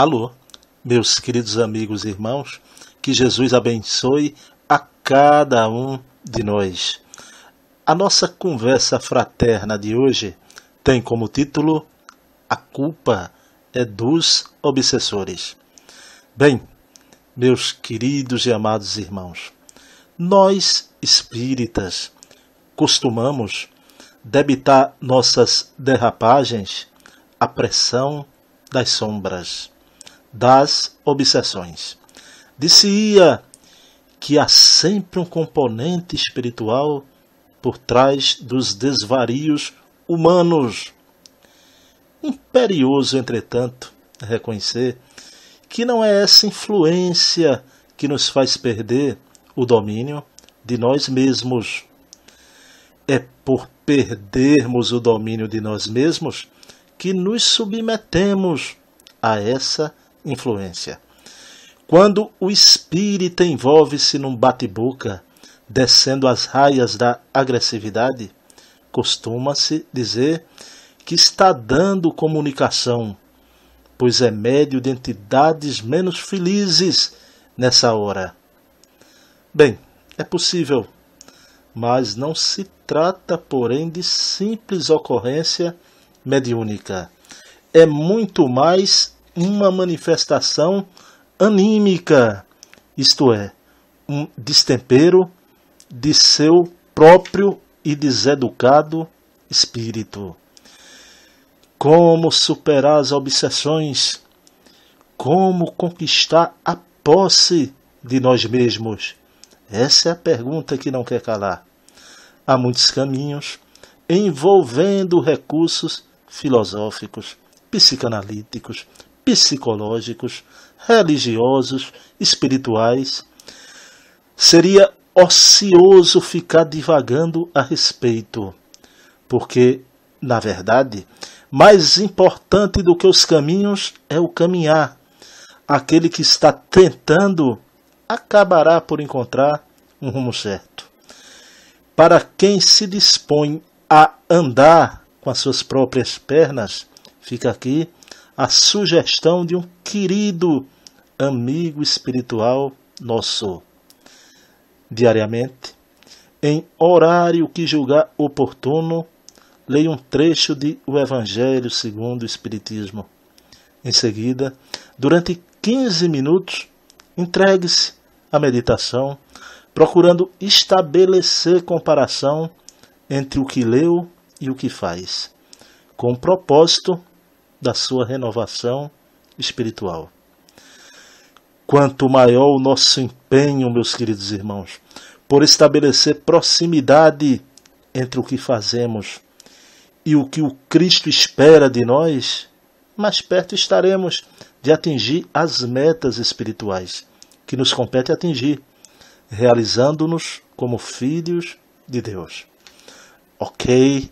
Alô, meus queridos amigos e irmãos, que Jesus abençoe a cada um de nós. A nossa conversa fraterna de hoje tem como título A culpa é dos obsessores. Bem, meus queridos e amados irmãos, nós espíritas costumamos debitar nossas derrapagens à pressão das sombras das obsessões. Dizia que há sempre um componente espiritual por trás dos desvarios humanos. Imperioso, entretanto, reconhecer que não é essa influência que nos faz perder o domínio de nós mesmos. É por perdermos o domínio de nós mesmos que nos submetemos a essa influência influência. Quando o espírita envolve-se num bate-boca, descendo as raias da agressividade, costuma-se dizer que está dando comunicação, pois é médio de entidades menos felizes nessa hora. Bem, é possível, mas não se trata, porém, de simples ocorrência mediúnica. É muito mais uma manifestação anímica, isto é, um destempero de seu próprio e deseducado espírito. Como superar as obsessões? Como conquistar a posse de nós mesmos? Essa é a pergunta que não quer calar. Há muitos caminhos envolvendo recursos filosóficos, psicanalíticos, psicológicos, religiosos, espirituais, seria ocioso ficar divagando a respeito, porque, na verdade, mais importante do que os caminhos é o caminhar. Aquele que está tentando acabará por encontrar um rumo certo. Para quem se dispõe a andar com as suas próprias pernas, fica aqui a sugestão de um querido amigo espiritual nosso, diariamente, em horário que julgar oportuno, leia um trecho de O Evangelho segundo o Espiritismo. Em seguida, durante 15 minutos, entregue-se à meditação, procurando estabelecer comparação entre o que leu e o que faz, com o propósito da sua renovação espiritual. Quanto maior o nosso empenho, meus queridos irmãos, por estabelecer proximidade entre o que fazemos e o que o Cristo espera de nós, mais perto estaremos de atingir as metas espirituais que nos compete atingir, realizando-nos como filhos de Deus. Ok?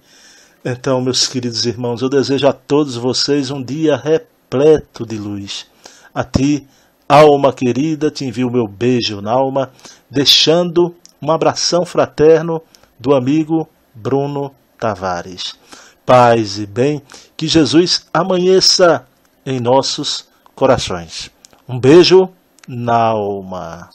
Então, meus queridos irmãos, eu desejo a todos vocês um dia repleto de luz. A ti, alma querida, te envio meu beijo na alma, deixando um abração fraterno do amigo Bruno Tavares. Paz e bem, que Jesus amanheça em nossos corações. Um beijo na alma.